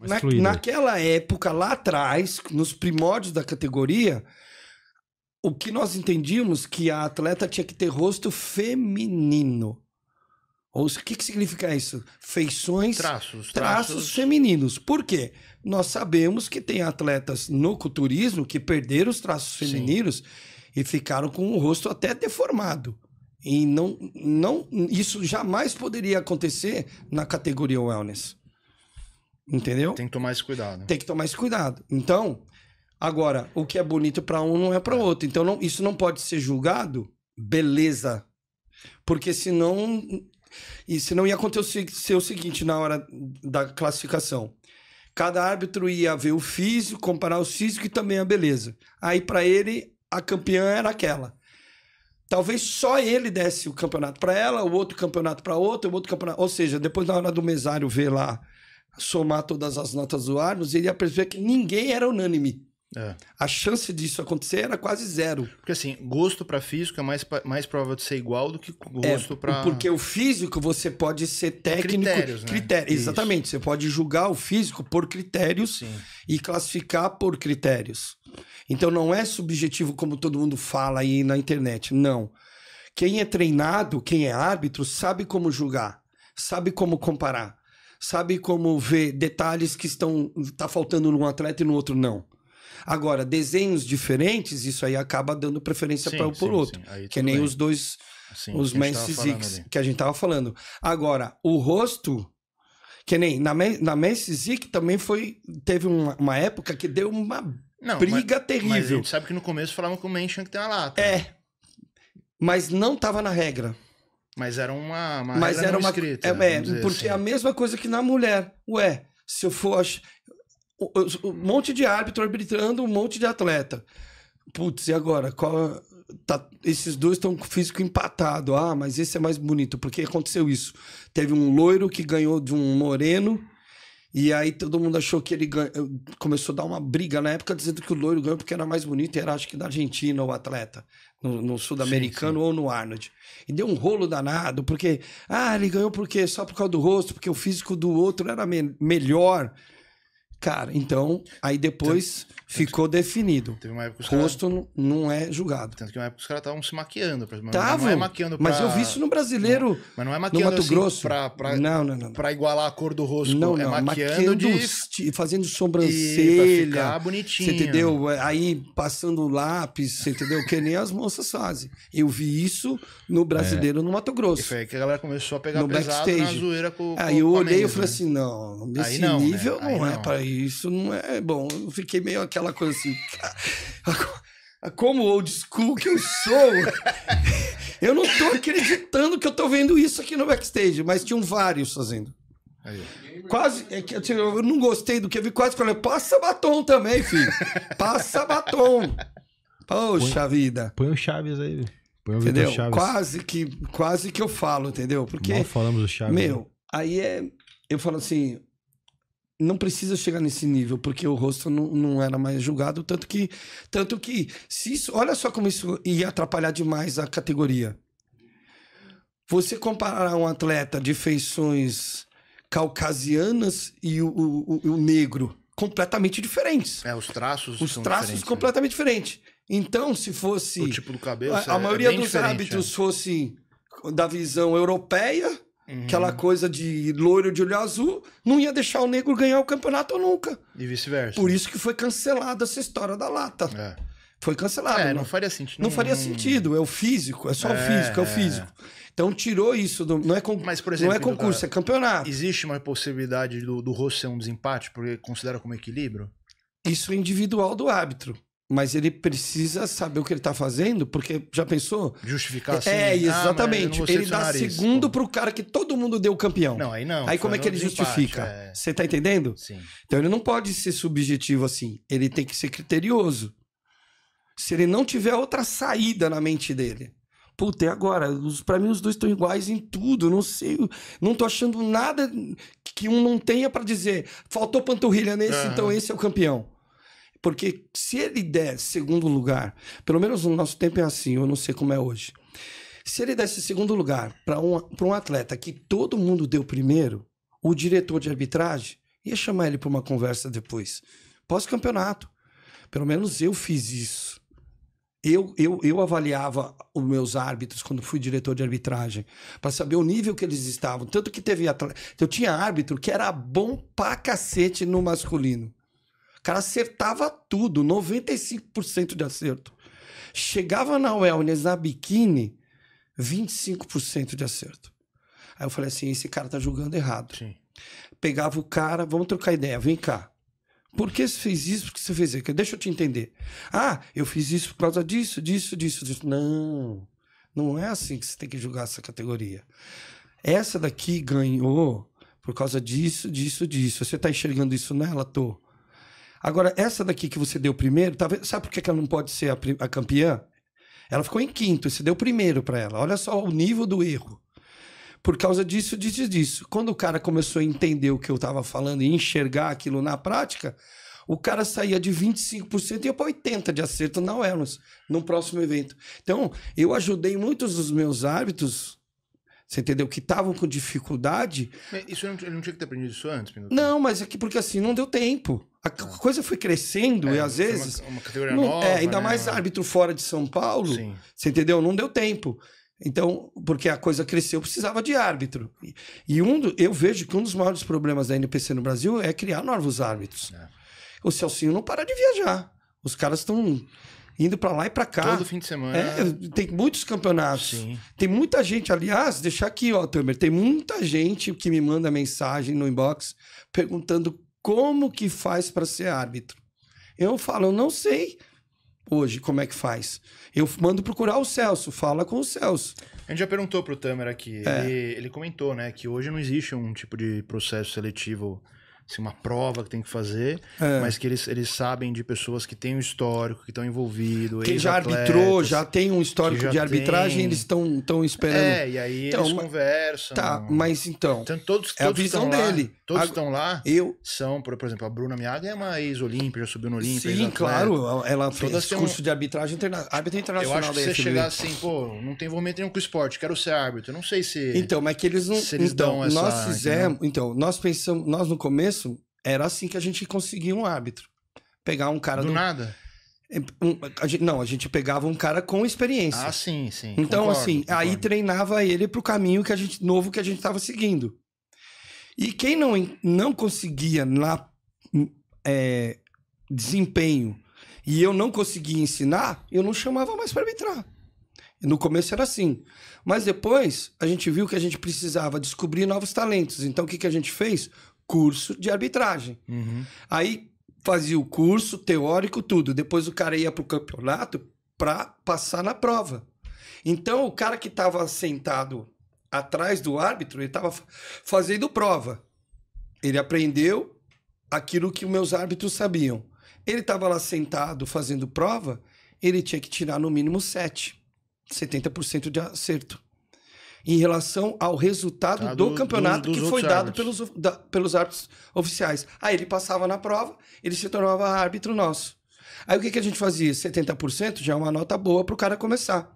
Na, naquela época, lá atrás, nos primórdios da categoria, o que nós entendíamos que a atleta tinha que ter rosto feminino. Ou o que, que significa isso? Feições, traços, traços, traços femininos. Por quê? Nós sabemos que tem atletas no culturismo que perderam os traços femininos Sim. e ficaram com o rosto até deformado. E não, não, isso jamais poderia acontecer na categoria wellness. Entendeu? Tem que tomar esse cuidado. Tem que tomar esse cuidado. Então, agora, o que é bonito para um não é para é. outro. Então, não, isso não pode ser julgado, beleza. Porque senão. E senão ia acontecer o seguinte na hora da classificação. Cada árbitro ia ver o físico, comparar o físico e também a beleza. Aí, para ele, a campeã era aquela. Talvez só ele desse o campeonato para ela, o outro campeonato para outra, o outro campeonato. Ou seja, depois na hora do mesário ver lá somar todas as notas do Arnos, ele ia perceber que ninguém era unânime. É. A chance disso acontecer era quase zero. Porque assim, gosto para físico é mais, mais provável de ser igual do que é, gosto é, para. Porque o físico você pode ser técnico. Critérios, né? critério, Exatamente. Você pode julgar o físico por critérios Sim. e classificar por critérios. Então não é subjetivo como todo mundo fala aí na internet. Não. Quem é treinado, quem é árbitro, sabe como julgar, sabe como comparar sabe como ver detalhes que estão tá faltando num atleta e no outro não. Agora, desenhos diferentes, isso aí acaba dando preferência para um por outro. que nem bem. os dois, sim, os Messi Zix que a gente tava falando. Agora, o rosto, que nem na, na Messi Zix também foi. Teve uma, uma época que deu uma não, briga mas, terrível. Mas a gente sabe que no começo falavam que o Man tinha que ter uma lata. É. Mas não tava na regra. Mas era uma, uma Mas era uma, escrita. É, é assim. porque assim. é a mesma coisa que na mulher. Ué, se eu for. Um monte de árbitro arbitrando um monte de atleta. Putz, e agora? Qual, tá, esses dois estão com físico empatado. Ah, mas esse é mais bonito, porque aconteceu isso. Teve um loiro que ganhou de um moreno e aí todo mundo achou que ele ganhou. Eh, começou a dar uma briga na época dizendo que o loiro ganhou porque era mais bonito e era acho que da Argentina o atleta, no, no sul-americano ou no Arnold. E deu um rolo danado, porque ah, ele ganhou porque só por causa do rosto, porque o físico do outro era me melhor. Cara, então, aí depois tanto, ficou tanto, definido. Teve uma época que Rosto cara... não é julgado. Tanto que uma época os caras estavam se maquiando. Mas é Mas eu vi isso no brasileiro. Não, mas não é maquiando no Mato assim, Grosso. Pra, pra, não, não, não, Pra igualar a cor do rosto. Não, é não. É maquiando, maquiando de... Fazendo sobrancelha. E pra ficar bonitinho. Você entendeu? Aí passando lápis, você entendeu? que nem as moças fazem. Eu vi isso no brasileiro é. no Mato Grosso. E foi aí que a galera começou a pegar no pesado backstage. na zoeira com, o Aí eu olhei e falei né? assim, não, nesse né? nível não, é não é pra isso não é, é bom. Eu fiquei meio aquela coisa assim. Como old school que eu sou! eu não tô acreditando que eu tô vendo isso aqui no backstage, mas tinham vários fazendo. Aí. Quase. É que assim, eu não gostei do que eu vi, quase falei, passa batom também, filho. Passa batom. Poxa põe, vida. Põe o Chaves aí, põe o entendeu? Chaves. Quase que, quase que eu falo, entendeu? Porque. Mal falamos o Chaves. Meu, né? aí é. Eu falo assim, não precisa chegar nesse nível, porque o rosto não, não era mais julgado, tanto que. Tanto que. Se isso, olha só como isso ia atrapalhar demais a categoria. Você comparar um atleta de feições caucasianas e o, o, o, o negro completamente diferentes. É, os traços. Os traços diferentes, né? completamente né? diferentes. Então, se fosse. O tipo do cabelo. A, a é maioria é dos hábitos é. fosse da visão europeia Uhum. Aquela coisa de loiro de olho azul não ia deixar o negro ganhar o campeonato nunca. E vice-versa. Por isso que foi cancelada essa história da lata. É. Foi cancelada. É, não, faria sentido. Não, faria sentido. É o físico, é só é, o físico, é o é. físico. Então tirou isso. Do, não, é con... Mas, por exemplo, não é concurso, é campeonato. Existe uma possibilidade do, do rosto ser um desempate, porque considera como equilíbrio? Isso é individual do árbitro mas ele precisa saber o que ele tá fazendo, porque já pensou? Justificar é, assim. É, exatamente. Ah, ele dá nariz, segundo pô. pro cara que todo mundo deu campeão. Não, aí não. Aí como é que ele justifica? é... Você tá entendendo? Sim. Então ele não pode ser subjetivo assim. Ele tem que ser criterioso. Se ele não tiver outra saída na mente dele. Puta, e agora? Para mim os dois estão iguais em tudo. Não sei, não tô achando nada que um não tenha para dizer. Faltou panturrilha nesse, uhum. então esse é o campeão. Porque se ele der segundo lugar, pelo menos no nosso tempo é assim, eu não sei como é hoje. Se ele desse segundo lugar para um, um atleta que todo mundo deu primeiro, o diretor de arbitragem ia chamar ele para uma conversa depois, pós-campeonato. Pelo menos eu fiz isso. Eu, eu, eu avaliava os meus árbitros quando fui diretor de arbitragem, para saber o nível que eles estavam. Tanto que teve atleta. Eu tinha árbitro que era bom pra cacete no masculino. O cara acertava tudo, 95% de acerto. Chegava na wellness, na biquíni, 25% de acerto. Aí eu falei assim: esse cara tá julgando errado. Sim. Pegava o cara, vamos trocar ideia, vem cá. Por que você fez isso? Por que você fez isso? Deixa eu te entender. Ah, eu fiz isso por causa disso, disso, disso, disso. Não, não é assim que você tem que julgar essa categoria. Essa daqui ganhou por causa disso, disso, disso. Você tá enxergando isso nela? Tô. Agora, essa daqui que você deu primeiro, tá, sabe por que ela não pode ser a, a campeã? Ela ficou em quinto, você deu primeiro para ela. Olha só o nível do erro. Por causa disso, disso, disso. Quando o cara começou a entender o que eu estava falando e enxergar aquilo na prática, o cara saía de 25% e ia para 80% de acerto na Wellness, no próximo evento. Então, eu ajudei muitos dos meus árbitros você entendeu? Que estavam com dificuldade. Isso eu não, não, tinha que ter aprendido isso antes, Não, mas é porque assim, não deu tempo. A ah. coisa foi crescendo é, e é às é vezes. Uma, uma categoria não, nova. É, ainda né? mais árbitro fora de São Paulo. Sim. Você entendeu? Não deu tempo. Então, porque a coisa cresceu, precisava de árbitro. E, e um do, eu vejo que um dos maiores problemas da NPC no Brasil é criar novos árbitros. É. O Celcinho não para de viajar. Os caras estão indo para lá e para cá. Todo fim de semana. É, tem muitos campeonatos. Sim. Tem muita gente, aliás, deixar aqui, ó, Tamer, tem muita gente que me manda mensagem no inbox perguntando como que faz para ser árbitro. Eu falo, eu não sei hoje como é que faz. Eu mando procurar o Celso, fala com o Celso. A gente já perguntou pro Tamer aqui, é. ele, ele comentou, né, que hoje não existe um tipo de processo seletivo assim, uma prova que tem que fazer, é. mas que eles, eles sabem de pessoas que têm um histórico, que estão envolvidos. Que já arbitrou, já tem um histórico de arbitragem, tem... eles estão tão esperando. É, e aí então, eles mas... conversam. Tá, mas então. então todos, é a visão dele. Lá, todos a... estão lá. Eu. São, por, por exemplo, a Bruna Miaga é uma ex-olímpia, já subiu no Olímpia. Sim, claro. Ela fez curso de arbitragem interna... árbitro internacional. Eu acho que você chegar assim, pô, não tem envolvimento nenhum com o esporte, quero ser árbitro. Eu não sei se. Então, mas é que eles não. Se eles então, dão essa. Nós fizemos. Então, nós pensamos, nós no começo começo, era assim que a gente conseguia um árbitro. Pegar um cara do. do... nada? É, um, a gente, não, a gente pegava um cara com experiência. Ah, sim, sim. Então, concordo, assim, concordo. aí treinava ele pro caminho que a gente, novo que a gente tava seguindo. E quem não, não conseguia na hum, é, desempenho e eu não conseguia ensinar, eu não chamava mais para arbitrar. No começo era assim. Mas depois a gente viu que a gente precisava descobrir novos talentos. Então o que, que a gente fez? curso de arbitragem. Uhum. Aí fazia o curso teórico, tudo. Depois o cara ia para o campeonato para passar na prova. Então o cara que estava sentado atrás do árbitro, ele estava fazendo prova. Ele aprendeu aquilo que meus árbitros sabiam. Ele estava lá sentado fazendo prova, ele tinha que tirar no mínimo 7, 70% de acerto em relação ao resultado tá, do, do, campeonato do, que foi dado árbitros. pelos, da, pelos árbitros oficiais. Aí ele passava na prova, ele se tornava árbitro nosso. Aí o que, que a gente fazia? 70% já é uma nota boa para o cara começar.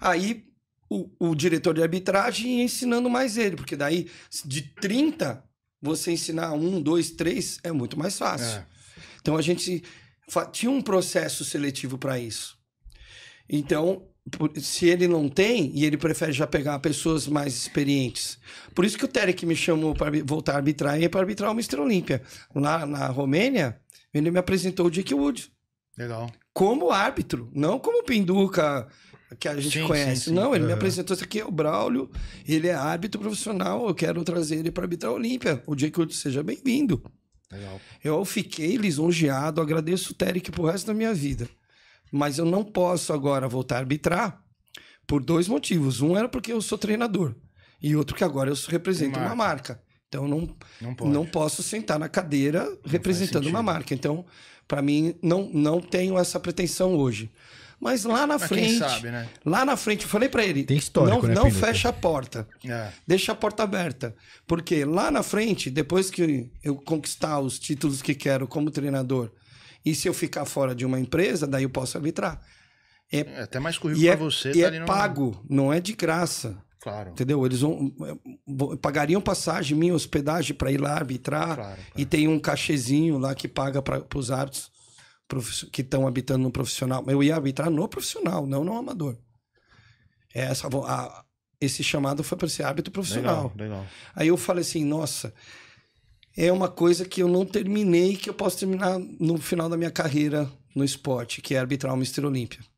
Aí o, o, diretor de arbitragem ia ensinando mais ele, porque daí de 30 você ensinar um, dois, três é muito mais fácil. É. Então a gente tinha um processo seletivo para isso. Então se ele não tem, e ele prefere já pegar pessoas mais experientes. Por isso que o Terek me chamou para voltar a arbitrar e é para arbitrar o Mr. Olímpia. Lá na Romênia, ele me apresentou o Jake Wood. Legal. Como árbitro, não como pinduca que a gente sim, conhece. Sim, sim. Não, ele uhum. me apresentou isso aqui, é o Braulio, ele é árbitro profissional, eu quero trazer ele para arbitrar a Olímpia. O Jake Wood, seja bem-vindo. Legal. Eu fiquei lisonjeado, agradeço o Terek pro resto da minha vida. Mas eu não posso agora voltar a arbitrar por dois motivos. Um era porque eu sou treinador. E outro que agora eu represento marca. uma marca. Então não, não, não, posso sentar na cadeira não representando uma marca. Então, para mim, não, não tenho essa pretensão hoje. Mas lá na Mas frente. Sabe, né? Lá na frente, eu falei para ele. Tem história. Não, né, não fecha a porta. É. Deixa a porta aberta. Porque lá na frente, depois que eu conquistar os títulos que quero como treinador e se eu ficar fora de uma empresa, daí eu posso arbitrar. É, é até mais currículo para é, você. E tá é pago, no... não é de graça. Claro. Entendeu? Eles vão, é, pagariam passagem minha, hospedagem para ir lá arbitrar. Claro, claro. E tem um cachezinho lá que paga para os árbitros que estão habitando no profissional. Eu ia arbitrar no profissional, não no amador. É essa, a, esse chamado foi para ser árbitro profissional. Legal, legal. Aí eu falei assim, nossa, é uma coisa que eu não terminei, que eu posso terminar no final da minha carreira no esporte, que é arbitrar o Mister Olímpia.